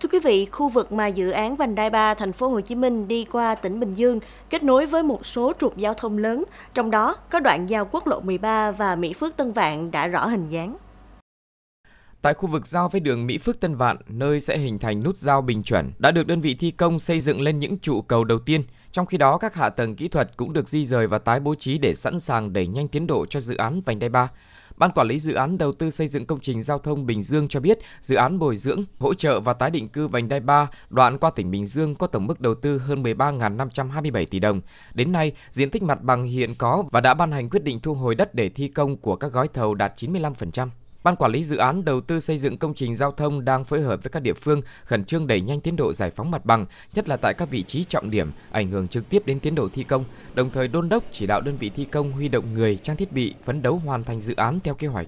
Thưa quý vị, khu vực mà dự án vành đai 3 thành phố Hồ Chí Minh đi qua tỉnh Bình Dương kết nối với một số trục giao thông lớn, trong đó có đoạn giao quốc lộ 13 và Mỹ Phước Tân Vạn đã rõ hình dáng. Tại khu vực giao với đường Mỹ Phước Tân Vạn, nơi sẽ hình thành nút giao bình chuẩn, đã được đơn vị thi công xây dựng lên những trụ cầu đầu tiên. Trong khi đó, các hạ tầng kỹ thuật cũng được di rời và tái bố trí để sẵn sàng đẩy nhanh tiến độ cho dự án vành đai 3. Ban quản lý dự án đầu tư xây dựng công trình giao thông Bình Dương cho biết, dự án bồi dưỡng, hỗ trợ và tái định cư vành đai 3 đoạn qua tỉnh Bình Dương có tổng mức đầu tư hơn 13.527 tỷ đồng. Đến nay, diện tích mặt bằng hiện có và đã ban hành quyết định thu hồi đất để thi công của các gói thầu đạt 95%. Ban quản lý dự án đầu tư xây dựng công trình giao thông đang phối hợp với các địa phương khẩn trương đẩy nhanh tiến độ giải phóng mặt bằng, nhất là tại các vị trí trọng điểm ảnh hưởng trực tiếp đến tiến độ thi công, đồng thời đôn đốc chỉ đạo đơn vị thi công huy động người, trang thiết bị phấn đấu hoàn thành dự án theo kế hoạch.